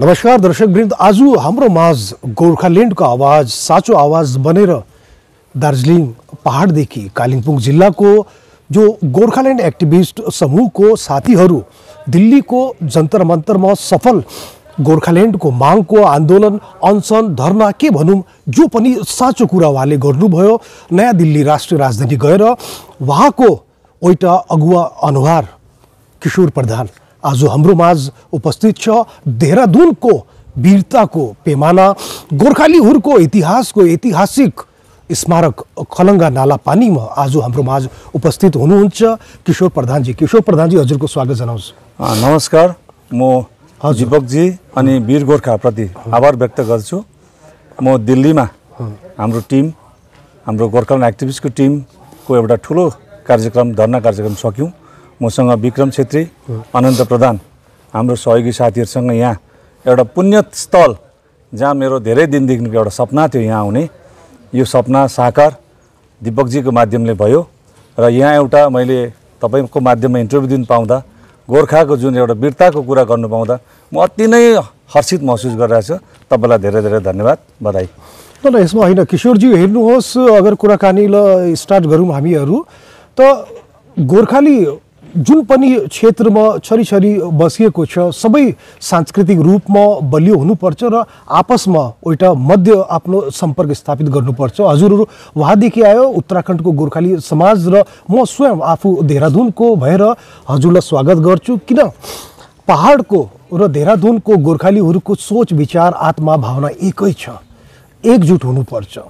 नमस्कार दर्शक वृन्द आज हाम्रो माझ गोर्खाल्यान्डको आवाज साँचो आवाज बनेर दार्जिलिङ पहाडदेखि कालिम्पोङ जिल्लाको जो गोर्खाल्यान्ड एक्टिभिस्ट समूहको साथीहरू दिल्लीको जन्तर मन्तरमा सफल गोर्खाल्यान्डको मागको आन्दोलन अनसन धर्ना के भनौँ जो पनि साँचो कुरा उहाँले गर्नुभयो नयाँ दिल्ली राष्ट्रिय राजधानी गएर उहाँको एउटा अगुवा अनुहार किशोर प्रधान आज हाम्रो माझ उपस्थित छ देहरादुनको वीरताको पेमाना गोर्खालीहरूको इतिहासको ऐतिहासिक स्मारक खलङ्गा नाला पानीमा आज हाम्रो माझ उपस्थित हुनुहुन्छ किशोर प्रधानजी किशोर प्रधानजी हजुरको स्वागत जनाउँछु नमस्कार म जीवकजी अनि वीर गोर्खाप्रति आभार व्यक्त गर्छु म दिल्लीमा हाम्रो टिम हाम्रो गोर्खाल्यान्ड एक्टिभिस्टको टिमको एउटा ठुलो कार्यक्रम धर्ना कार्यक्रम सक्यौँ मसँग विक्रम छेत्री अनन्त प्रधान हाम्रो सहयोगी साथीहरूसँग यहाँ एउटा पुण्य स्थल जहाँ मेरो धेरै दिनदेखिको एउटा सपना थियो यहाँ आउने यो सपना साकार दिपकजीको माध्यमले भयो र यहाँ एउटा मैले तपाईँको माध्यममा इन्टरभ्यू दिनु पाउँदा गोर्खाको जुन एउटा वीरताको कुरा गर्नु पाउँदा म अति नै हर्षित महसुस गरिरहेको छु तपाईँलाई धेरै धेरै धन्यवाद बधाई ल यसमा होइन किशोरजी हेर्नुहोस् अगर कुराकानी ल स्टार्ट गरौँ हामीहरू त गोर्खाली जुन पनि क्षेत्रमा छरिछरी बसिएको छ सबै सांस्कृतिक रूपमा बलियो हुनुपर्छ र आपसमा एउटा मध्य आफ्नो सम्पर्क स्थापित गर्नुपर्छ हजुरहरू उहाँदेखि आयो उत्तराखण्डको गोर्खाली समाज र म स्वयं आफू देहरादुनको भएर हजुरलाई स्वागत गर्छु किन पहाडको र देहरादुनको गोर्खालीहरूको सोच विचार आत्मा भावना एकै छ एकजुट हुनुपर्छ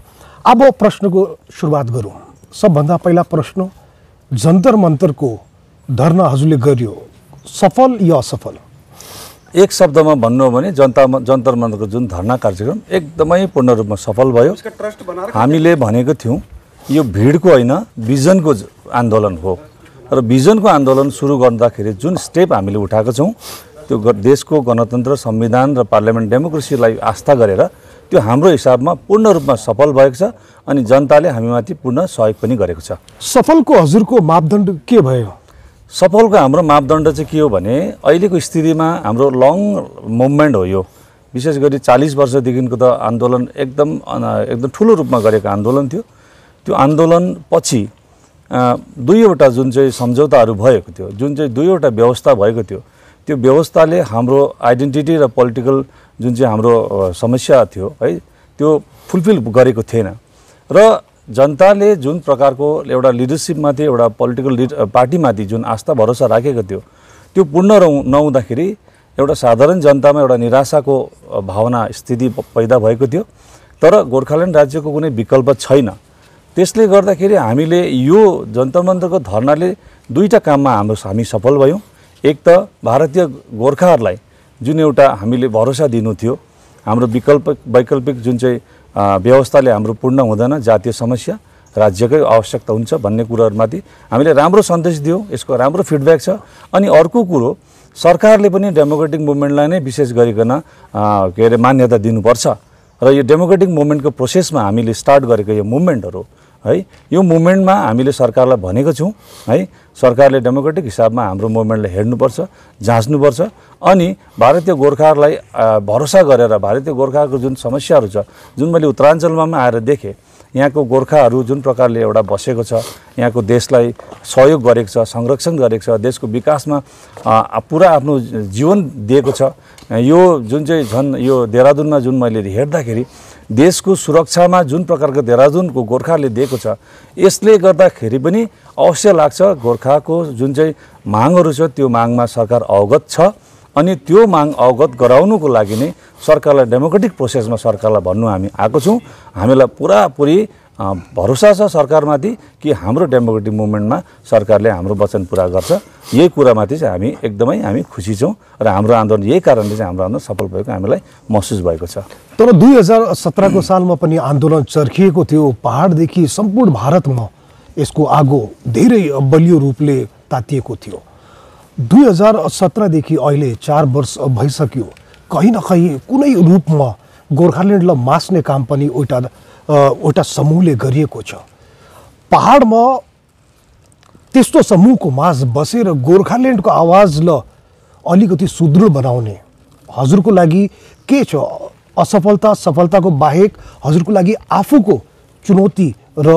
अब प्रश्नको सुरुवात गरौँ सबभन्दा पहिला प्रश्न जन्तर मन्तरको धर्ना हजुरले गर्यो सफल या असफल एक शब्दमा भन्नु हो भने जनता जन्तर मन्तरको जुन धरना कार्यक्रम एकदमै पूर्ण रूपमा सफल भयो हामीले भनेको थियौँ यो भिडको होइन भिजनको आन्दोलन हो र भिजनको आन्दोलन सुरु गर्दाखेरि जुन स्टेप हामीले उठाएको छौँ त्यो देशको गणतन्त्र संविधान र पार्लियामेन्ट डेमोक्रेसीलाई आस्था गरेर त्यो हाम्रो हिसाबमा पूर्ण रूपमा सफल भएको छ अनि जनताले हामीमाथि पूर्ण सहयोग पनि गरेको छ सफलको हजुरको मापदण्ड के भयो सफलको हाम्रो मापदण्ड चाहिँ के हो भने अहिलेको स्थितिमा हाम्रो लङ मुभमेन्ट हो यो विशेष गरी चालिस वर्षदेखिको त आन्दोलन एकदम एकदम ठुलो रूपमा गरेको आन्दोलन थियो त्यो आन्दोलन पछि दुईवटा जुन चाहिँ सम्झौताहरू भएको थियो जुन चाहिँ दुईवटा व्यवस्था भएको थियो त्यो व्यवस्थाले हाम्रो आइडेन्टिटी र पोलिटिकल जुन चाहिँ हाम्रो समस्या थियो है त्यो फुलफिल गरेको थिएन र जनताले जुन प्रकारको एउटा लिडरसिपमाथि एउटा पोलिटिकल लिड पार्टीमाथि जुन आस्था भरोसा राखेको थियो त्यो पूर्ण रह नहुँदाखेरि एउटा साधारण जनतामा एउटा निराशाको भावना स्थिति पैदा भएको थियो तर गोर्खाल्यान्ड राज्यको कुनै विकल्प छैन त्यसले गर्दाखेरि हामीले यो जन्तर मन्त्रको धर्नाले दुईवटा काममा हाम्रो हामी सफल भयौँ एक त भारतीय गोर्खाहरूलाई जुन एउटा हामीले भरोसा दिनु थियो हाम्रो विकल्प वैकल्पिक जुन चाहिँ व्यवस्थाले हाम्रो पूर्ण हुँदैन जातीय समस्या राज्यकै आवश्यकता हुन्छ भन्ने कुरोहरूमाथि हामीले राम्रो सन्देश दियो यसको राम्रो फिडब्याक छ अनि अर्को कुरो सरकारले पनि डेमोक्रेटिक मुभमेन्टलाई नै विशेष गरिकन के अरे मान्यता दिनुपर्छ र यो डेमोक्रेटिक मुभमेन्टको प्रोसेसमा हामीले स्टार्ट गरेको यो मुभमेन्टहरू है यो मुभमेन्टमा हामीले सरकारलाई भनेको छौँ है सरकारले डेमोक्रेटिक हिसाबमा हाम्रो मुभमेन्टलाई हेर्नुपर्छ जाँच्नुपर्छ अनि भारतीय गोर्खाहरूलाई भरोसा गरेर भारतीय गोर्खाको जुन समस्याहरू छ जुन मैले उत्तराञ्चलमा पनि आएर देखेँ यहाँको गोर्खाहरू जुन प्रकारले एउटा बसेको छ यहाँको देशलाई सहयोग गरेको छ संरक्षण गरेको छ देशको विकासमा पुरा आफ्नो जीवन दिएको छ यो जुन चाहिँ झन् यो देहरादुनमा जुन मैले हेर्दाखेरि देशको सुरक्षामा जुन प्रकारको देहरादुनको गोर्खाले दिएको छ यसले गर्दाखेरि पनि अवश्य लाग्छ गोर्खाको जुन चाहिँ मागहरू छ त्यो मागमा सरकार अवगत छ अनि त्यो माग अवगत गराउनुको लागि नै सरकारलाई डेमोक्रेटिक प्रोसेसमा सरकारलाई भन्नु हामी आएको छौँ हामीलाई पुरापुरी भरोसा छ सरकारमाथि कि हाम्रो डेमोक्रेटिक मुभमेन्टमा सरकारले हाम्रो वचन पुरा गर्छ यही कुरामाथि चाहिँ हामी एकदमै हामी खुसी छौँ र हाम्रो आन्दोलन यही कारणले चाहिँ हाम्रो आन्दोलन सफल भएको हामीलाई महसुस भएको छ तर दुई हजार सत्रको सालमा पनि आन्दोलन चर्खिएको थियो पहाडदेखि सम्पूर्ण भारतमा यसको आगो धेरै बलियो रूपले तातिएको थियो दुई हजार सत्रदेखि अहिले चार वर्ष भइसक्यो कहीँ न कहीँ कुनै रूपमा गोर्खाल्यान्डलाई मास्ने काम पनि एउटा एउटा समूहले गरिएको छ पहाडमा त्यस्तो समूहको माझ बसेर गोर्खाल्यान्डको ल अलिकति सुदृढ बनाउने हजुरको लागि के छ असफलता सफलताको बाहेक हजुरको लागि आफूको चुनौती र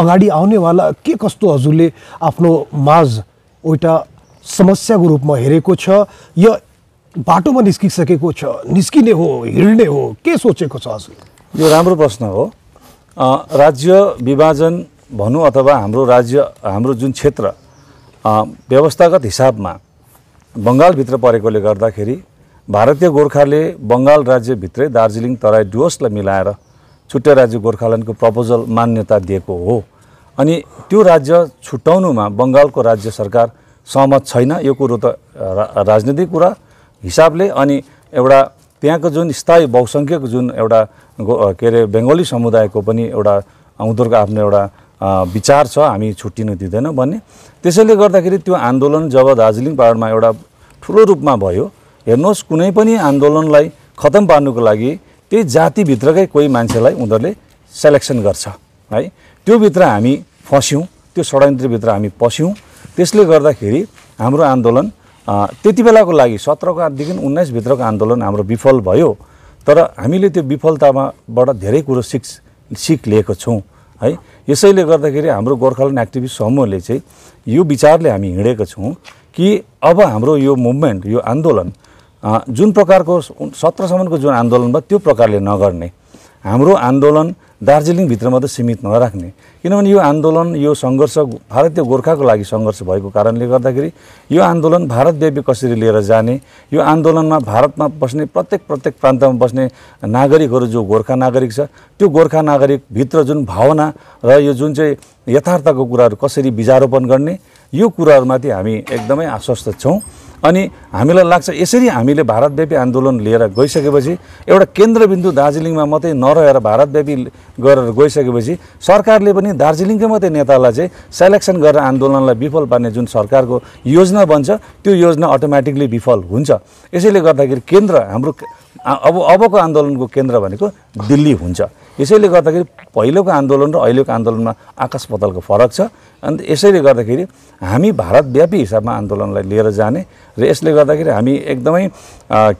अगाडि आउनेवाला के कस्तो हजुरले आफ्नो माझ एउटा समस्याको रूपमा हेरेको छ या बाटोमा निस्किसकेको छ निस्किने हो हिँड्ने हो के सोचेको छ हजुर यो राम्रो प्रश्न हो राज्य विभाजन भनौँ अथवा हाम्रो राज्य हाम्रो जुन क्षेत्र व्यवस्थागत हिसाबमा बङ्गालभित्र परेकोले गर्दाखेरि भारतीय गोर्खाले बङ्गाल राज्यभित्रै दार्जिलिङ तराई डुवर्सलाई मिलाएर छुट्टै राज्य गोर्खाल्यान्डको प्रपोजल मान्यता दिएको हो अनि त्यो राज्य छुट्याउनुमा बङ्गालको राज्य सरकार सहमत छैन यो कुरो त राजनीतिक कुरा हिसाबले अनि एउटा त्यहाँको जुन स्थायी बहुसङ्ख्यक जुन एउटा के अरे बङ्गाली समुदायको पनि एउटा उनीहरूको आफ्नो एउटा विचार छ हामी छुट्टिनु दिँदैनौँ भन्ने त्यसैले गर्दाखेरि त्यो आन्दोलन जब दार्जिलिङ पाहाडमा एउटा ठुलो रूपमा भयो हेर्नुहोस् कुनै पनि आन्दोलनलाई खतम पार्नुको लागि त्यही जातिभित्रकै कोही मान्छेलाई उनीहरूले सेलेक्सन गर्छ है त्योभित्र हामी फस्यौँ त्यो षड्यन्त्रभित्र हामी पस्यौँ त्यसले गर्दाखेरि हाम्रो आन्दोलन त्यति बेलाको लागि सत्रको आठदेखि उन्नाइसभित्रको आन्दोलन हाम्रो विफल भयो तर हामीले त्यो विफलतामाबाट धेरै कुरो सिक सिक लिएको छौँ है यसैले गर्दाखेरि हाम्रो गोर्खाल्यान्ड एक्टिभिस्ट समूहले चाहिँ यो विचारले हामी हिँडेको छौँ कि अब हाम्रो यो मुभमेन्ट यो आन्दोलन जुन प्रकारको सत्रसम्मको जुन आन्दोलन भयो त्यो प्रकारले नगर्ने हाम्रो आन्दोलन दार्जिलिङभित्र मात्रै सीमित नराख्ने किनभने यो आन्दोलन यो सङ्घर्ष भारतीय गोर्खाको लागि सङ्घर्ष भएको कारणले गर्दाखेरि यो आन्दोलन भारतव्यापी कसरी लिएर जाने यो आन्दोलनमा भारतमा बस्ने प्रत्येक प्रत्येक प्रान्तमा बस्ने नागरिकहरू जो गोर्खा नागरिक छ त्यो गोर्खा नागरिकभित्र जुन भावना र यो जुन चाहिँ यथार्थको कुराहरू कसरी बिजारोपण गर्ने यो कुराहरूमाथि हामी एकदमै आश्वस्त छौँ अनि हामीलाई लाग्छ यसरी हामीले भारतव्यापी आन्दोलन लिएर गइसकेपछि एउटा केन्द्रबिन्दु दार्जिलिङमा मात्रै नरहेर भारतव्यापी गरेर गइसकेपछि सरकारले पनि दार्जिलिङकै मात्रै नेतालाई चाहिँ सेलेक्सन गरेर आन्दोलनलाई विफल पार्ने जुन सरकारको योजना बन्छ त्यो योजना अटोमेटिकली विफल हुन्छ यसैले गर्दाखेरि केन्द्र हाम्रो अब अबको आन्दोलनको केन्द्र भनेको दिल्ली हुन्छ यसैले गर्दाखेरि पहिलोको आन्दोलन र अहिलेको आन्दोलनमा आकाश पतलको फरक छ अन्त यसैले गर्दाखेरि हामी भारतव्यापी हिसाबमा आन्दोलनलाई लिएर जाने र यसले गर्दाखेरि हामी एकदमै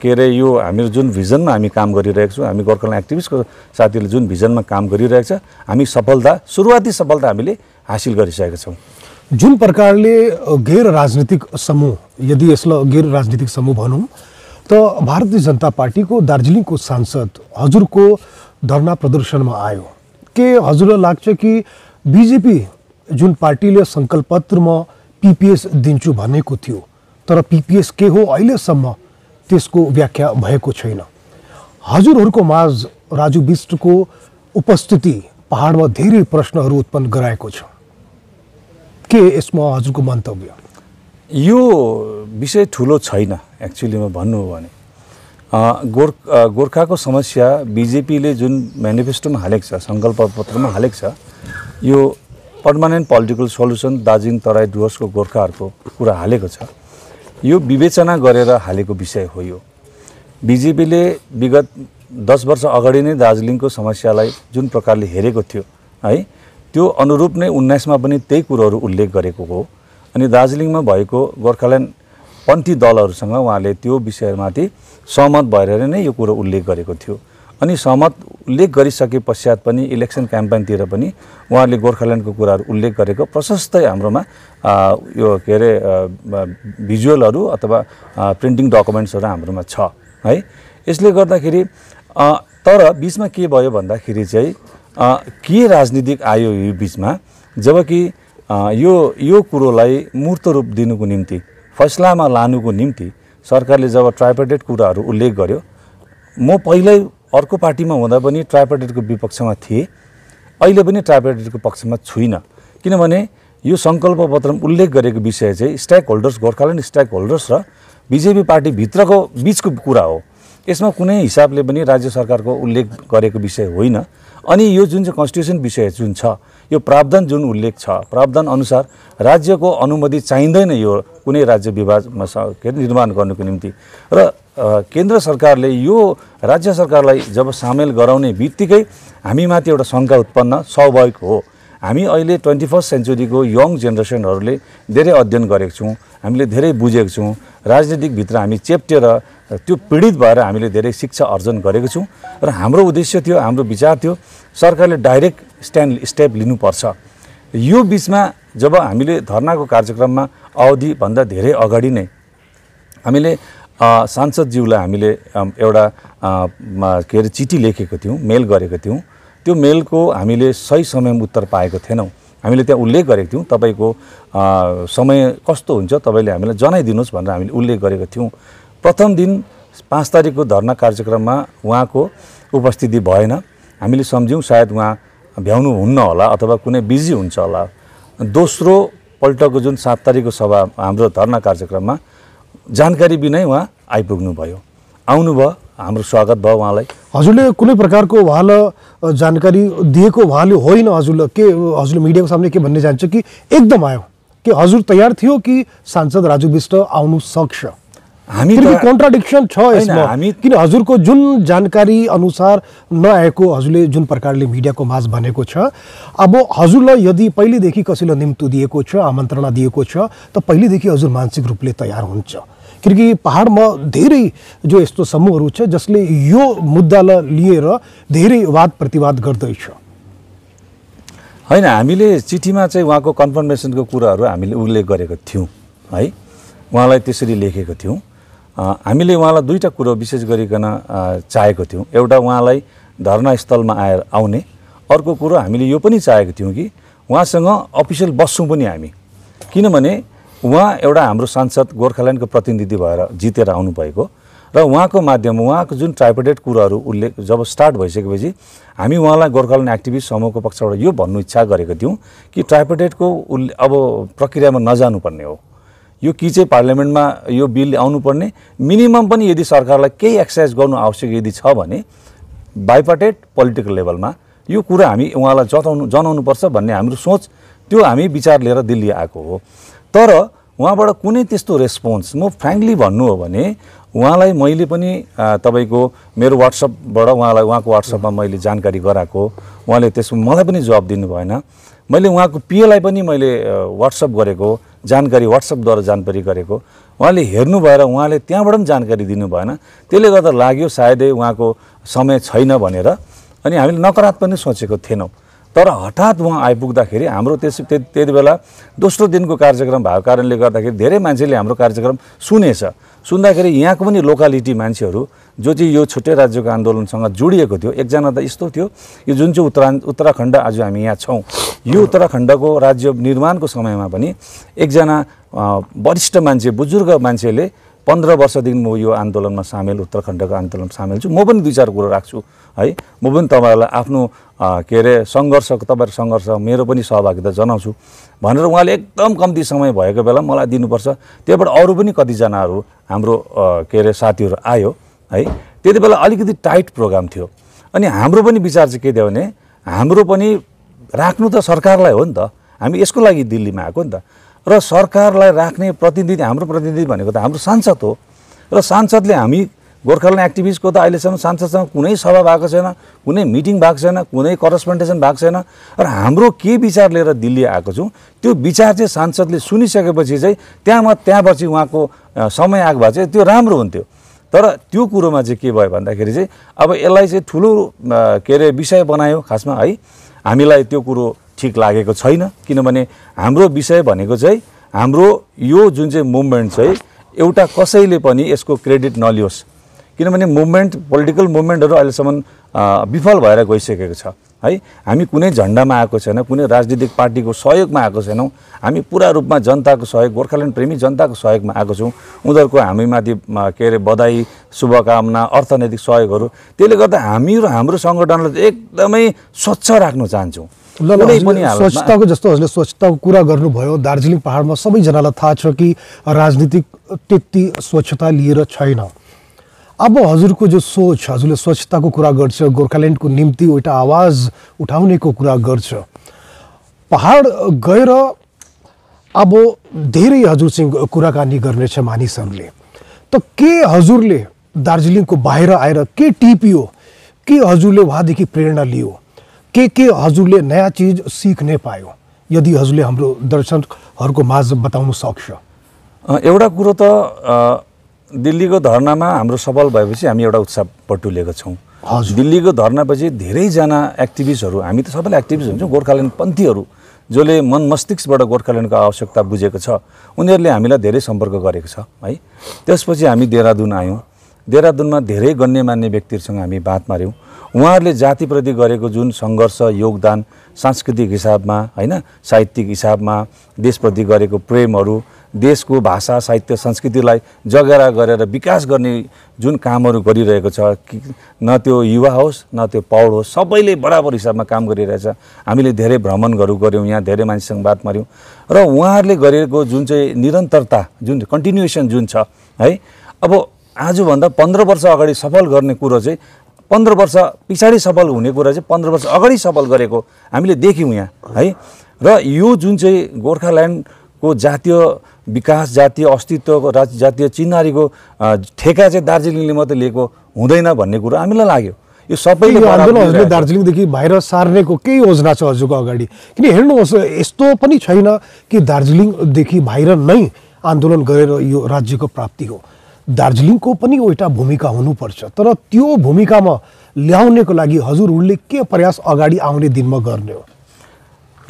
के अरे यो हाम्रो जुन भिजनमा हामी काम गरिरहेको छौँ हामी गोर्खाल्यान्ड एक्टिभिस्टको साथीहरूले जुन भिजनमा काम गरिरहेको छ हामी सफलता सुरुवाती सफलता हामीले हासिल गरिसकेका छौँ जुन प्रकारले गैर राजनीतिक समूह यदि यसलाई गैर राजनीतिक समूह भनौँ तो भारतीय जनता पार्टी को दाजीलिंग को सांसद हजर को धरना प्रदर्शन में आयो के हजूर लग् कि जो पार्टी पार्टीले सङ्कल्पत्रमा में पीपीएस भनेको थियो तर पीपीएस के हो अहिलेसम्म को व्याख्या भएको को मज राजू विष्ट को उपस्थिति पहाड़ में धेरे प्रश्न उत्पन्न कराई के इसमें हजर को मंतव्य यो विषय ठुलो छैन एक्चुअलीमा भन्नु हो भने गोर् गोर्खाको समस्या बिजेपीले जुन मेनिफेस्टोमा हालेको छ सङ्कल्प पत्रमा हालेको छ यो permanent political solution Darjeeling Terai डुवर्सको गोर्खाहरूको कुरा हालेको छ यो विवेचना गरेर हालेको विषय हो यो बिजेपीले विगत दस वर्ष अगाडि नै दार्जिलिङको समस्यालाई जुन प्रकारले हेरेको थियो है त्यो अनुरूप नै उन्नाइसमा पनि त्यही कुरोहरू उल्लेख गरेको हो अनि दार्जिलिङमा भएको गोर्खाल्यान्ड पन्थी दलहरूसँग उहाँले त्यो विषयमाथि सहमत भएर नै यो कुरो उल्लेख गरेको थियो अनि सहमत उल्लेख गरिसके पश्चात पनि इलेक्सन क्याम्पेनतिर पनि उहाँहरूले गोर्खाल्यान्डको कुराहरू उल्लेख गरेको प्रशस्तै हाम्रोमा यो के अरे भिजुअलहरू अथवा प्रिन्टिङ डकुमेन्ट्सहरू हाम्रोमा छ है यसले गर्दाखेरि तर बिचमा के भयो भन्दाखेरि चाहिँ के राजनीतिक आयो यो बिचमा जबकि यो यो कुरोलाई मूर्त रूप दिनुको निम्ति फैसलामा लानुको निम्ति सरकारले जब ट्राइपेडेड कुराहरू उल्लेख गर्यो म पहिल्यै अर्को पार्टीमा हुँदा पनि ट्राइपेडेडको विपक्षमा थिएँ अहिले पनि ट्राइपेडेडको पक्षमा छुइनँ किनभने यो सङ्कल्प पत्रमा उल्लेख गरेको विषय चाहिँ stakeholders Gorkhaland stakeholders र बिजेपी पार्टीभित्रको बिचको कुरा हो यसमा कुनै हिसाबले पनि राज्य सरकारको उल्लेख गरेको विषय होइन अनि यो जुन चाहिँ कन्स्टिट्युसन विषय जुन छ यो प्रावधान जुन उल्लेख छ प्रावधान अनुसार राज्यको अनुमति चाहिँदैन यो कुनै राज्य विभागमा के निर्माण गर्नुको निम्ति र केन्द्र सरकारले यो राज्य सरकारलाई जब सामेल गराउने बित्तिकै हामीमाथि एउटा शङ्का उत्पन्न स्वाभाविक हो हामी अहिले ट्वेन्टी फर्स्ट सेन्चुरीको यङ जेनेरेसनहरूले धेरै अध्ययन गरेको छौँ हामीले धेरै बुझेको छौँ राजनीतिकभित्र हामी चेप्टेर त्यो पीडित भएर हामीले धेरै शिक्षा अर्जन गरेको छौँ र हाम्रो उद्देश्य थियो हाम्रो विचार थियो सरकारले डाइरेक्ट स्ट्यान्ड स्टेप लिनुपर्छ यो बिचमा जब हामीले धर्नाको कार्यक्रममा अवधिभन्दा धेरै अगाडि नै हामीले सांसदज्यूलाई हामीले एउटा के अरे चिठी लेखेको थियौँ मेल गरेको थियौँ त्यो मेलको हामीले सही समयमा उत्तर पाएको थिएनौँ हामीले त्यहाँ उल्लेख गरेको थियौँ तपाईँको समय कस्तो हुन्छ तपाईँले हामीलाई जनाइदिनुहोस् भनेर हामीले उल्लेख गरेको थियौँ प्रथम दिन पाँच तारिकको धर्ना कार्यक्रममा उहाँको उपस्थिति भएन हामीले सम्झ्यौँ सायद उहाँ भ्याउनु हुन्न होला अथवा कुनै बिजी हुन्छ होला दोस्रो पल्टको जुन सात तारिकको सभा हाम्रो धर्ना कार्यक्रममा जानकारी बिनै उहाँ आइपुग्नुभयो आउनुभयो हाम्रो स्वागत भयो उहाँलाई हजुरले कुनै प्रकारको उहाँलाई जानकारी दिएको उहाँले होइन हजुरलाई के हजुरले मिडियाको सामने के भन्ने जान्छ कि एकदम आयो कि हजुर तयार थियो कि सांसद राजु विष्ट आउनु सक्छ हामी कन्ट्राडिक्सन छ यसमा हामी किन हजुरको जुन जानकारी अनुसार नआएको हजुरले जुन प्रकारले मिडियाको माझ भनेको छ अब हजुरलाई यदि पहिलेदेखि कसैलाई निम्तो दिएको छ आमन्त्रणा दिएको छ त पहिलेदेखि हजुर मानसिक रूपले तयार हुन्छ किनकि पहाडमा धेरै जो यस्तो समूहहरू छ जसले यो मुद्दालाई लिएर धेरै वाद प्रतिवाद गर्दैछ होइन हामीले चिठीमा चाहिँ उहाँको कन्फर्मेसनको कुराहरू हामीले उल्लेख गरेको थियौँ है उहाँलाई त्यसरी लेखेको थियौँ हामीले उहाँलाई दुईवटा कुरो विशेष गरिकन चाहेको थियौँ एउटा उहाँलाई धर्नास्थलमा आएर आउने अर्को कुरो हामीले यो पनि चाहेको थियौँ कि उहाँसँग अफिसियल बस्छौँ पनि हामी किनभने उहाँ एउटा हाम्रो सांसद गोर्खाल्यान्डको प्रतिनिधि भएर जितेर आउनुभएको र उहाँको माध्यम उहाँको जुन ट्राइपेडेड कुरोहरू उल्लेख जब स्टार्ट भइसकेपछि हामी उहाँलाई गोर्खाल्यान्ड एक्टिभिस्ट समूहको पक्षबाट यो भन्नु इच्छा गरेको थियौँ कि ट्राइपेडेडको उल्ले अब प्रक्रियामा नजानुपर्ने हो यो कि चाहिँ पार्लियामेन्टमा यो बिल आउनुपर्ने मिनिमम पनि यदि सरकारलाई केही एक्सर्साइज गर्नु आवश्यक यदि छ भने बाइपाटेट पोलिटिकल लेभलमा यो कुरा हामी उहाँलाई जताउनु जनाउनुपर्छ भन्ने हाम्रो सोच त्यो हामी विचार लिएर दिल्ली आएको हो तर उहाँबाट कुनै त्यस्तो रेस्पोन्स म फ्रेङ्कली भन्नु हो भने उहाँलाई मैले पनि तपाईँको मेरो वाट्सएपबाट उहाँलाई उहाँको वाट्सएपमा मैले जानकारी गराएको उहाँले त्यसको मलाई पनि जवाब दिनु भएन मैले उहाँको पिएलाई पनि मैले वाट्सएप गरेको जानकारी वाट्सएपद्वारा जानकारी गरेको उहाँले हेर्नु भएर उहाँले त्यहाँबाट पनि जानकारी दिनु भएन त्यसले गर्दा लाग्यो सायदै उहाँको समय छैन भनेर अनि हामीले नकारात्मक पनि सोचेको थिएनौँ तर हठात उहाँ आइपुग्दाखेरि हाम्रो त्यस त्यति बेला दोस्रो दिनको कार्यक्रम भएको कारणले गर्दाखेरि धेरै मान्छेले हाम्रो कार्यक्रम सुनेछ सुन्दाखेरि यहाँको पनि लोकालिटी मान्छेहरू जो चाहिँ यो छुट्टै राज्यको आन्दोलनसँग जोडिएको थियो एकजना त यस्तो थियो यो जुन चाहिँ उत्तरा उत्तराखण्ड आज हामी यहाँ छौँ यो उत्तराखण्डको राज्य निर्माणको समयमा पनि एकजना वरिष्ठ मान्छे बुजुर्ग मान्छेले पन्ध्र वर्षदेखि म यो आन्दोलनमा सामेल उत्तराखण्डको आन्दोलनमा सामेल छु म पनि दुई चार कुरो राख्छु है म पनि तपाईँहरूलाई आफ्नो के अरे सङ्घर्ष तपाईँहरू सङ्घर्ष मेरो पनि सहभागिता जनाउँछु भनेर उहाँले एकदम कम्ती समय भएको बेला मलाई दिनुपर्छ त्योबाट अरू पनि कतिजनाहरू हाम्रो के अरे साथीहरू आयो है त्यति बेला अलिकति टाइट प्रोग्राम थियो अनि हाम्रो पनि विचार चाहिँ के थियो भने हाम्रो पनि राख्नु त सरकारलाई हो नि त हामी यसको लागि दिल्लीमा आएको नि त र सरकारलाई राख्ने प्रतिनिधि हाम्रो प्रतिनिधि भनेको त हाम्रो सांसद हो र सांसदले हामी गोर्खाल्यान्ड एक्टिभिस्टको त अहिलेसम्म सांसदसँग कुनै सभा भएको छैन कुनै मिटिङ भएको छैन कुनै करस्पन्डेसन भएको छैन र हाम्रो के विचार लिएर दिल्ली आएको छौँ त्यो विचार चाहिँ सांसदले सुनिसकेपछि चाहिँ त्यहाँमा त्यहाँपछि उहाँको समय आएको भए चाहिँ त्यो राम्रो हुन्थ्यो तर त्यो कुरोमा चाहिँ के भयो भन्दाखेरि चाहिँ अब यसलाई चाहिँ ठुलो के अरे विषय बनायो खासमा है हामीलाई त्यो कुरो ठिक लागेको छैन किनभने हाम्रो विषय भनेको चाहिँ हाम्रो यो जुन चाहिँ मुभमेन्ट चाहिँ एउटा कसैले पनि यसको क्रेडिट नलियोस् किनभने मुभमेन्ट पोलिटिकल मुभमेन्टहरू अहिलेसम्म विफल भएर गइसकेको छ है हामी कुनै झन्डामा आएको छैन कुनै राजनीतिक पार्टीको सहयोगमा आएको छैनौँ हामी पुरा रूपमा जनताको सहयोग गोर्खाल्यान्ड प्रेमी जनताको सहयोगमा आएको छौँ उनीहरूको हामीमाथि के अरे बधाई शुभकामना अर्थनैतिक सहयोगहरू त्यसले गर्दा हामी र हाम्रो सङ्गठनलाई एकदमै स्वच्छ राख्न चाहन्छौँ ल स्वच्छताको जस्तो हजुरले स्वच्छताको कुरा गर्नुभयो दार्जिलिङ पाहाडमा सबैजनालाई थाहा छ कि राजनीतिक त्यति स्वच्छता लिएर छैन अब हजुरको जो सोच हजुरले स्वच्छताको कुरा गर्छ गोर्खाल्यान्डको निम्ति एउटा आवाज उठाउनेको कुरा गर्छ पहाड गएर अब धेरै हजुरसँग कुराकानी गर्नेछ मानिसहरूले त के हजुरले दार्जिलिङको बाहिर आएर के टिपियो के हजुरले उहाँदेखि प्रेरणा लियो के के हजुरले नयाँ चिज सिक्ने पायो यदि हजुरले हाम्रो दर्शकहरूको माझ बताउनु सक्छ एउटा कुरो त दिल्लीको धरनामा हाम्रो सफल भएपछि हामी एउटा उत्साह पटुलेको छौँ दिल्लीको धर्नापछि धेरैजना एक्टिभिस्टहरू हामी त सबैले एक्टिभिस्ट हुन्छौँ गोर्खाल्यान्ड पन्थीहरू जसले मन मस्तिष्कबाट गोर्खाल्यान्डको आवश्यकता बुझेको छ उनीहरूले हामीलाई धेरै सम्पर्क गरेको छ है त्यसपछि हामी देहरादुन आयौँ देहरादुनमा धेरै गण्यमान्य व्यक्तिहरूसँग हामी बात माऱ्यौँ उहाँहरूले जातिप्रति गरेको जुन सङ्घर्ष योगदान सांस्कृतिक हिसाबमा होइन साहित्यिक हिसाबमा देशप्रति गरेको प्रेमहरू देशको भाषा साहित्य संस्कृतिलाई जगेरा गरेर विकास गर्ने जुन कामहरू गरिरहेको छ न त्यो युवा होस् न त्यो पौड होस् सबैले बराबर हिसाबमा काम गरिरहेछ हामीले धेरै भ्रमणहरू गऱ्यौँ यहाँ धेरै मान्छेसँग बात माऱ्यौँ र उहाँहरूले गरेको जुन चाहिँ निरन्तरता जुन कन्टिन्युएसन जुन छ है अब आजभन्दा पन्ध्र वर्ष अगाडि सफल गर्ने कुरो चाहिँ पन्ध्र वर्ष पछाडि सफल हुने कुरा चाहिँ पन्ध्र वर्ष अगाडि सफल गरेको हामीले देख्यौँ यहाँ है र यो जुन चाहिँ गोर्खाल्यान्डको जातीय विकास जातीय अस्तित्वको राज जातीय चिन्हारीको ठेका चाहिँ दार्जिलिङले मात्रै लिएको हुँदैन भन्ने कुरो हामीलाई लाग्यो यो सबैले आन्दोलनहरूले दार्जिलिङदेखि बाहिर सार्नेको केही योजना छ हजुरको अगाडि किन हेर्नुहोस् यस्तो पनि छैन कि दार्जिलिङदेखि बाहिर नै आन्दोलन गरेर यो राज्यको प्राप्ति हो दार्जिलिङको पनि एउटा भूमिका हुनुपर्छ तर त्यो भूमिकामा ल्याउनेको लागि हजुरहरूले के प्रयास अगाडि आउने दिनमा गर्ने हो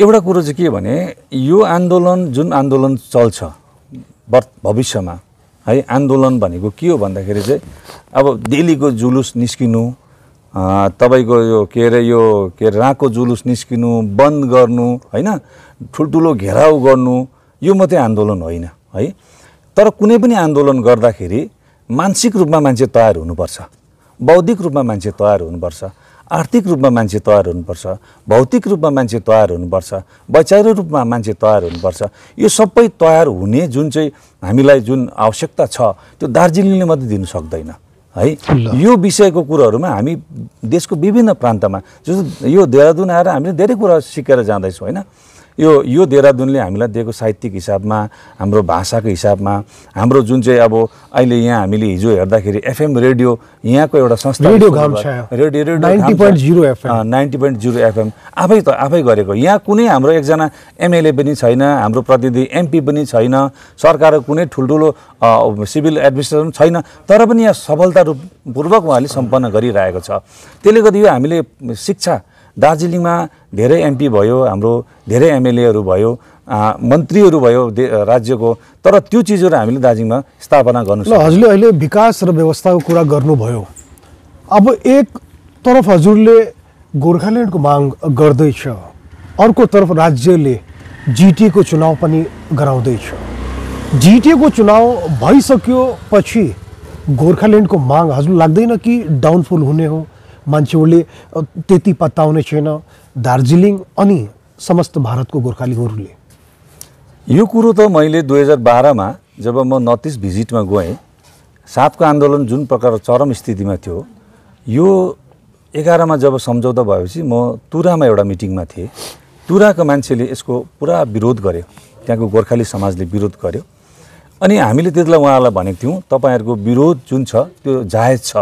एउटा कुरो चाहिँ के भने यो आन्दोलन जुन आन्दोलन चल्छ भविष्यमा है आन्दोलन भनेको के हो भन्दाखेरि चाहिँ अब दिल्लीको जुलुस निस्किनु तपाईँको यो के अरे यो के अरे राँको जुलुस निस्किनु बन्द गर्नु होइन ठुल्ठुलो घेराउ गर्नु यो मात्रै आन्दोलन होइन है तर कुनै पनि आन्दोलन गर्दाखेरि मानसिक रूपमा मान्छे तयार हुनुपर्छ बौद्धिक रूपमा मान्छे तयार हुनुपर्छ आर्थिक रूपमा मान्छे तयार हुनुपर्छ भौतिक रूपमा मान्छे तयार हुनुपर्छ वैचारिक रूपमा मान्छे तयार हुनुपर्छ यो सबै तयार हुने जुन चाहिँ हामीलाई जुन आवश्यकता छ त्यो दार्जिलिङले मात्रै दिनु सक्दैन है यो विषयको कुरोहरूमा हामी देशको विभिन्न प्रान्तमा जस्तो यो देहरादुन आएर हामीले धेरै कुरा सिकेर जाँदैछौँ होइन यो यो देहरादुनले हामीलाई दिएको साहित्यिक हिसाबमा हाम्रो भाषाको हिसाबमा हाम्रो जुन चाहिँ अब अहिले यहाँ हामीले हिजो हेर्दाखेरि एफएम रेडियो यहाँको एउटा संस्था radio radio ninety point zero FM ninety FM आफै त आफै गरेको यहाँ कुनै हाम्रो एकजना एमएलए पनि छैन हाम्रो प्रतिनिधि एमपी पनि छैन सरकारको कुनै ठुल्ठुलो सिभिल एडमिनिस्ट्रेसन छैन तर पनि यहाँ सफलता रूपपूर्वक उहाँले सम्पन्न गरिरहेको छ त्यसले गर्दा यो हामीले शिक्षा दार्जिलिङमा धेरै एमपी भयो हाम्रो धेरै एमएलएहरू भयो मन्त्रीहरू भयो राज्यको तर त्यो चिजहरू हामीले दार्जिलिङमा स्थापना गर्नु हजुरले अहिले विकास र व्यवस्थाको कुरा गर्नुभयो अब एकतर्फ हजुरले गोर्खाल्यान्डको माग गर्दैछ अर्कोतर्फ राज्यले जिटिएको चुनाव पनि गराउँदैछ जिटिएको चुनाव भइसक्यो पछि गोर्खाल्यान्डको माग हजुर लाग्दैन कि डाउनफल हुने हो मान्छेहरूले त्यति पत्ताउने छैन दार्जिलिङ अनि समस्त भारतको गोर्खालीहरूले यो कुरो त मैले दुई हजार बाह्रमा जब म नर्थ इस्ट भिजिटमा गएँ सापको आन्दोलन जुन प्रकार चरम स्थितिमा थियो यो एघारमा जब सम्झौता भएपछि म तुरामा एउटा मिटिङमा थिएँ तुराको मान्छेले यसको पुरा विरोध गर्यो त्यहाँको गोर्खाली समाजले विरोध गर्यो अनि हामीले त्यति बेला उहाँहरूलाई भनेको थियौँ तपाईँहरूको विरोध जुन छ त्यो जायज छ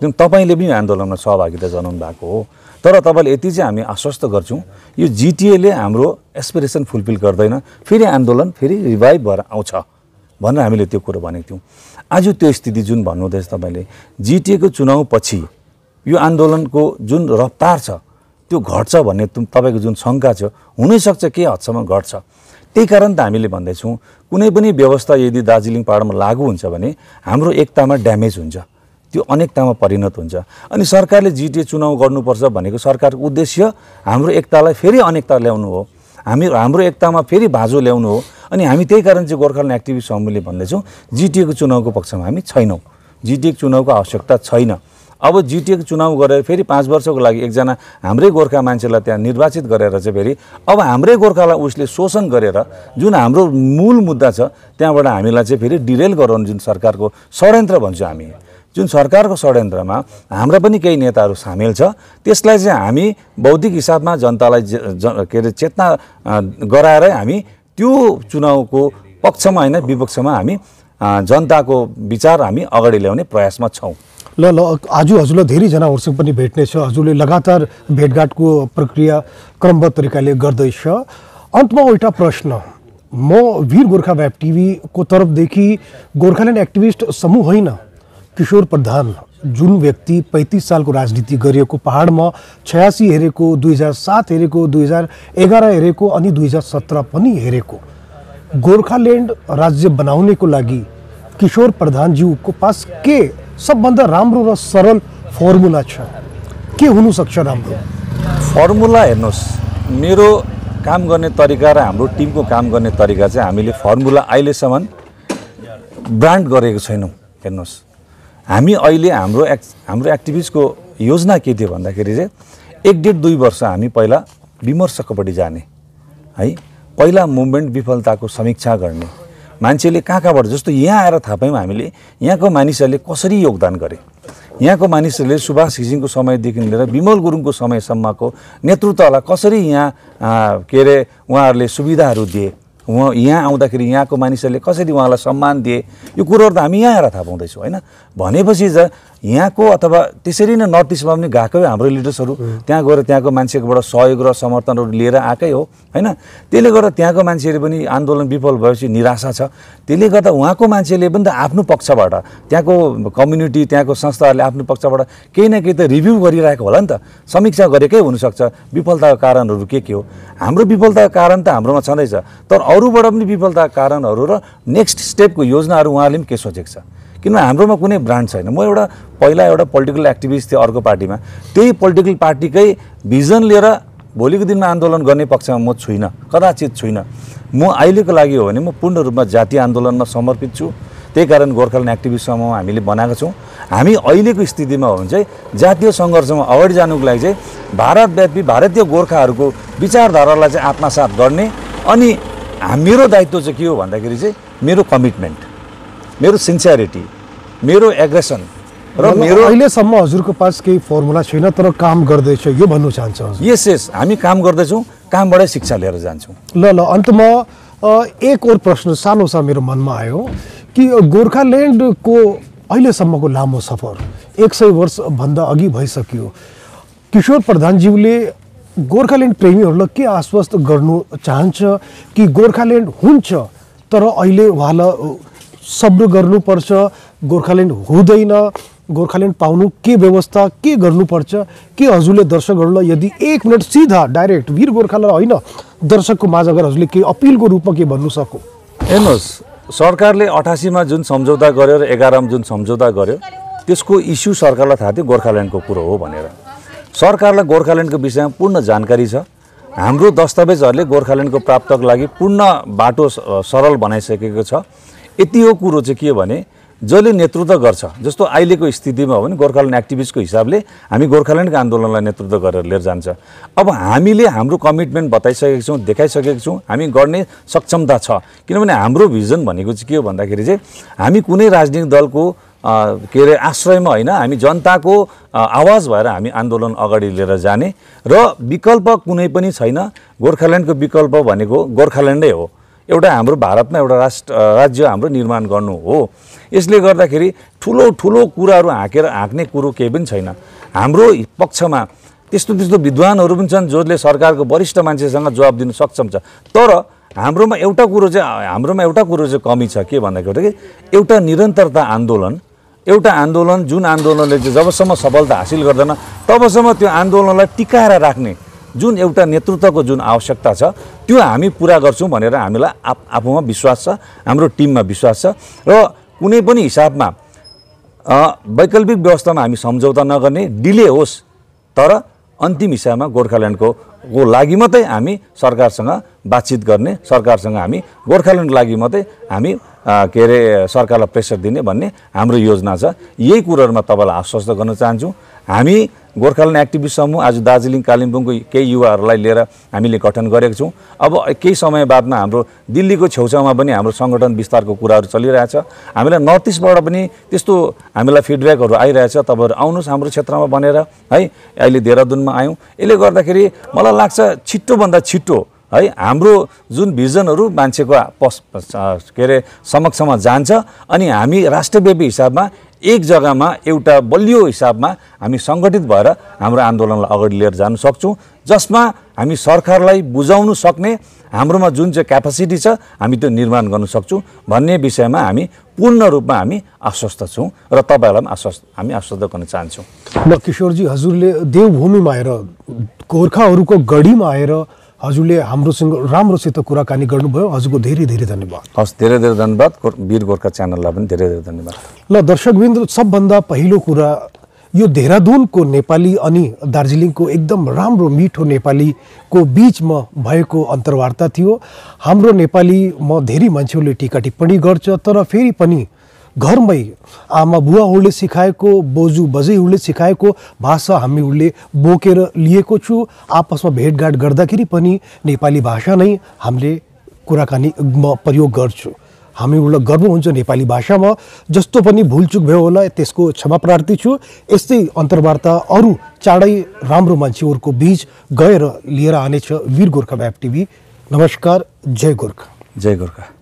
जुन तपाईँले पनि आन्दोलनमा सहभागिता जनाउनु भएको हो तर तपाईँले यति चाहिँ हामी आश्वस्त गर्छौँ यो जिटिएले हाम्रो एसपिरेसन फुलफिल गर्दैन फेरि आन्दोलन फेरि रिभाइभ भएर आउँछ भनेर हामीले त्यो कुरो भनेको थियौँ आज त्यो स्थिति जुन भन्नुहुँदैछ तपाईँले जिटिएको चुनावपछि यो आन्दोलनको जुन रफ्तार छ त्यो घट्छ भन्ने तपाईँको जुन शङ्का छ हुनैसक्छ केही हदसम्म घट्छ त्यही कारण त हामीले भन्दैछौँ कुनै पनि व्यवस्था यदि दार्जिलिङ पाहाडमा लागू हुन्छ भने हाम्रो एकतामा ड्यामेज हुन्छ त्यो अनेकतामा परिणत हुन्छ अनि सरकारले जिटिए चुनाव गर्नुपर्छ भनेको सरकारको उद्देश्य हाम्रो एकतालाई फेरि अनेकता ल्याउनु हो हामी हाम्रो एकतामा फेरि भाजो ल्याउनु हो अनि हामी त्यही कारण चाहिँ गोर्खाल्यान्ड एक्टिभिस्ट समूहले भन्दैछौँ जिटिएको चुनावको पक्षमा हामी छैनौँ जिटिएको चुनावको आवश्यकता छैन अब जिटिएको चुनाव गरेर फेरि पाँच वर्षको लागि एकजना हाम्रै गोर्खा मान्छेलाई त्यहाँ निर्वाचित गरेर चाहिँ फेरि अब हाम्रै गोर्खालाई उसले शोषण गरेर जुन हाम्रो मूल मुद्दा छ त्यहाँबाट हामीलाई चाहिँ फेरि डिरेल गराउनु जुन सरकारको षड्यन्त्र भन्छौँ हामी जुन सरकारको षड्यन्त्रमा हाम्रा पनि केही नेताहरू सामेल छ त्यसलाई चाहिँ हामी बौद्धिक हिसाबमा जनतालाई के अरे चेतना गराएरै हामी त्यो चुनावको पक्षमा होइन विपक्षमा हामी जनताको विचार हामी अगाडि ल्याउने प्रयासमा छौँ ल ल आज हजुरलाई धेरैजना उसँग पनि भेट्ने छ हजुरले लगातार भेटघाटको प्रक्रिया क्रमबद्ध तरिकाले गर्दैछ अन्तमा एउटा प्रश्न म वीर गोर्खा वेब टिभीको तर्फदेखि गोर्खाल्यान्ड एक्टिभिस्ट समूह होइन किशोर प्रधान जुन व्यक्ति पैँतिस सालको राजनीति गरिएको पहाडमा छयासी हेरेको दुई हजार सात हेरेको दुई हजार एघार हेरेको अनि दुई हजार सत्र पनि हेरेको गोर्खाल्यान्ड राज्य बनाउनेको लागि किशोर प्रधानज्यूको पास के सबभन्दा राम्रो र सरल फर्मुला छ के हुनुसक्छ राम्रो फर्मुला हेर्नुहोस् मेरो काम गर्ने तरिका र हाम्रो टिमको काम गर्ने तरिका चाहिँ हामीले फर्मुला अहिलेसम्म ब्रान्ड गरेको छैनौँ हेर्नुहोस् हामी अहिले हाम्रो एक् हाम्रो एक्टिभिस्टको योजना के थियो भन्दाखेरि चाहिँ एक डेढ दुई वर्ष हामी पहिला विमर्शकोपट्टि जाने है पहिला मुभमेन्ट विफलताको समीक्षा गर्ने मान्छेले कहाँ कहाँबाट जस्तो यहाँ आएर थाहा पायौँ हामीले यहाँको मानिसहरूले कसरी योगदान गरे यहाँको मानिसहरूले सुभाष घिसिङको समयदेखि लिएर विमल गुरुङको समयसम्मको नेतृत्वलाई कसरी यहाँ के अरे उहाँहरूले सुविधाहरू दिए उहाँ यहाँ आउँदाखेरि यहाँको मानिसहरूले कसरी उहाँलाई सम्मान दिए यो कुरोहरू त हामी यहाँ आएर थाहा पाउँदैछौँ होइन भनेपछि यहाँको अथवा त्यसरी नै नर्थ इस्टमा पनि गएकै हाम्रो लिडर्सहरू त्यहाँ गएर त्यहाँको मान्छेकोबाट सहयोग र समर्थनहरू लिएर आएकै हो होइन त्यसले गर्दा त्यहाँको मान्छेहरू पनि आन्दोलन विफल भएपछि निराशा छ त्यसले गर्दा उहाँको मान्छेले पनि त आफ्नो पक्षबाट त्यहाँको कम्युनिटी त्यहाँको संस्थाहरूले आफ्नो पक्षबाट केही न केही त रिभ्यू गरिरहेको होला नि त समीक्षा गरेकै हुनसक्छ विफलताको कारणहरू के के हो हाम्रो विफलताको कारण त हाम्रोमा छँदैछ तर अरूबाट पनि विफलताको कारणहरू र नेक्स्ट स्टेपको योजनाहरू उहाँले पनि के सोचेको छ किनभने हाम्रोमा कुनै ब्रान्ड छैन म एउटा पहिला एउटा पोलिटिकल एक्टिभिस्ट थिएँ अर्को पार्टीमा त्यही पोलिटिकल पार्टीकै भिजन लिएर भोलिको दिनमा आन्दोलन गर्ने पक्षमा म छुइनँ कदाचित छुइनँ म अहिलेको लागि हो भने म पूर्ण रूपमा जातीय आन्दोलनमा समर्पित छु त्यही कारण गोर्खाल्यान्ड एक्टिभिस्ट समूह हामीले बनाएको छौँ हामी अहिलेको स्थितिमा हो भने चाहिँ जातीय सङ्घर्षमा अगाडि जानुको लागि चाहिँ भारतव्यापी भारतीय गोर्खाहरूको विचारधारालाई चाहिँ आत्मसात गर्ने अनि मेरो दायित्व चाहिँ के हो भन्दाखेरि चाहिँ मेरो कमिटमेन्ट मेरो सिन्सियरिटी मेरो एग्रेसन र मेरो अहिलेसम्म हजुरको पास केही फर्मुला छैन तर काम गर्दैछ यो भन्नु चाहन्छ यस यस हामी काम गर्दैछौँ कामबाटै शिक्षा लिएर जान्छौँ ल ल अन्त म एक ओर प्रश्न सानो छ मेरो मनमा आयो कि गोर्खाल्यान्डको अहिलेसम्मको लामो सफर एक सय वर्षभन्दा अघि भइसक्यो किशोर प्रधानज्यूले गोर्खाल्यान्ड प्रेमीहरूलाई के आश्वस्त गर्नु चाहन्छ कि गोर्खाल्यान्ड हुन्छ तर अहिले उहाँलाई सब्र गर्नुपर्छ गोर्खाल्यान्ड हुँदैन गोर्खाल्यान्ड पाउनु के व्यवस्था के गर्नुपर्छ के हजुरले दर्शकहरूलाई यदि एक मिनट सिधा डाइरेक्ट वीर गोर्खालाई होइन दर्शकको माझ अगर हजुरले केही अपिलको रूपमा के भन्नु सकु हेर्नुहोस् सरकारले अठासीमा जुन सम्झौता गर्यो र एघारमा जुन सम्झौता गर्यो त्यसको इस्यु सरकारलाई थाहा थियो गोर्खाल्यान्डको कुरो हो भनेर सरकारलाई गोर्खाल्यान्डको विषयमा पूर्ण जानकारी छ हाम्रो दस्तावेजहरूले गोर्खाल्यान्डको प्राप्तको लागि पूर्ण बाटो सरल बनाइसकेको छ यति हो कुरो चाहिँ के भने जसले नेतृत्व गर्छ जस्तो अहिलेको स्थितिमा हो भने गोर्खाल्यान्ड एक्टिभिस्टको हिसाबले हामी गोर्खाल्यान्डको आन्दोलनलाई नेतृत्व गरेर लिएर जान्छ अब हामीले हाम्रो कमिटमेन्ट बताइसकेको छौँ देखाइसकेको छौँ हामी गर्ने सक्षमता छ किनभने हाम्रो भिजन भनेको चाहिँ के हो भन्दाखेरि चाहिँ हामी कुनै राजनीतिक दलको के अरे आश्रयमा होइन हामी जनताको आवाज भएर हामी आन्दोलन अगाडि लिएर जाने र विकल्प कुनै पनि छैन गोर्खाल्यान्डको विकल्प भनेको गोर्खाल्यान्डै हो एउटा हाम्रो भारतमा एउटा राष्ट्र राज्य हाम्रो निर्माण गर्नु हो यसले गर्दाखेरि ठुलो ठुलो कुराहरू हाँकेर हाँक्ने कुरो केही पनि छैन हाम्रो पक्षमा त्यस्तो त्यस्तो विद्वानहरू पनि छन् जसले सरकारको वरिष्ठ मान्छेसँग जवाब दिनु सक्षम छ तर हाम्रोमा एउटा कुरो चाहिँ हाम्रोमा एउटा कुरो चाहिँ कमी छ के भन्दाखेरि एउटा निरन्तरता आन्दोलन एउटा आन्दोलन जुन आन्दोलनले चाहिँ जबसम्म सफलता हासिल गर्दैन तबसम्म त्यो आन्दोलनलाई टिकाएर राख्ने जुन एउटा नेतृत्वको जुन आवश्यकता छ त्यो हामी पुरा गर्छौँ भनेर हामीलाई आफ आफूमा विश्वास छ हाम्रो टिममा विश्वास छ र कुनै पनि हिसाबमा वैकल्पिक व्यवस्थामा हामी सम्झौता नगर्ने डिले होस् तर अन्तिम हिसाबमा गोर्खाल्यान्डको को लागि मात्रै हामी सरकारसँग बातचित गर्ने सरकारसँग हामी गोर्खाल्यान्डको लागि मात्रै हामी के अरे सरकारलाई प्रेसर दिने भन्ने हाम्रो योजना छ यही कुरोहरूमा तपाईँलाई आश्वस्त गर्न चाहन्छु हामी गोर्खाल्यान्ड एक्टिभिस्ट समूह आज दार्जिलिङ कालिम्पोङको केही युवाहरूलाई लिएर हामीले गठन गरेको छौँ अब केही समय बादमा हाम्रो दिल्लीको छेउछाउमा पनि हाम्रो सङ्गठन विस्तारको कुराहरू चलिरहेछ हामीलाई नर्थ इस्टबाट पनि त्यस्तो हामीलाई फिडब्याकहरू आइरहेछ तपाईँहरू आउनुहोस् हाम्रो क्षेत्रमा बनेर है अहिले देहरादुनमा आयौँ यसले गर्दाखेरि मलाई लाग्छ छिट्टोभन्दा छिट्टो है हाम्रो जुन भिजनहरू मान्छेको पस के अरे समक्षमा जान्छ अनि हामी राष्ट्रव्यापी हिसाबमा एक जग्गामा एउटा बलियो हिसाबमा हामी सङ्गठित भएर हाम्रो आन्दोलनलाई अगाडि लिएर जान सक्छौँ जसमा हामी सरकारलाई बुझाउनु सक्ने हाम्रोमा जुन चाहिँ क्यापासिटी छ हामी त्यो निर्माण गर्न सक्छौँ भन्ने विषयमा हामी पूर्ण रूपमा हामी आश्वस्त छौँ र तपाईँहरूलाई पनि आश्वस्त हामी आश्वस्त गर्न चाहन्छौँ ल किशोरजी हजुरले देवभूमिमा आएर गोर्खाहरूको गढीमा आएर हजुरले हाम्रोसँग राम्रोसित कुराकानी गर्नुभयो हजुरको धेरै धेरै धन्यवाद हस् धेरै धेरै धन्यवाद वीर गोर्खा च्यानललाई पनि धेरै धेरै धन्यवाद ल दर्शकबिन्दु सबभन्दा पहिलो कुरा यो देहरादुनको नेपाली अनि दार्जिलिङको एकदम राम्रो मिठो नेपालीको बिचमा भएको अन्तर्वार्ता थियो हाम्रो नेपाली म धेरै मान्छेहरूले टिका टिप्पणी गर्छ तर फेरि पनि घरमै आमा बुवाहरूले सिकाएको बोजू बजैहरूले सिकाएको भाषा हामीहरूले बोकेर लिएको छु आपसमा भेटघाट गर्दाखेरि पनि नेपाली भाषा नै हामीले कुराकानी म प्रयोग गर्छु हामीहरूलाई गर्व हुन्छ नेपाली भाषामा जस्तो पनि भुलचुक भयो होला त्यसको क्षमा प्रार्थी छु यस्तै अन्तर्वार्ता अरू चाँडै राम्रो मान्छेहरूको बिच गएर लिएर आनेछ वीर गोर्खा ब्याप टिभी नमस्कार जय गोर्खा जय गोर्खा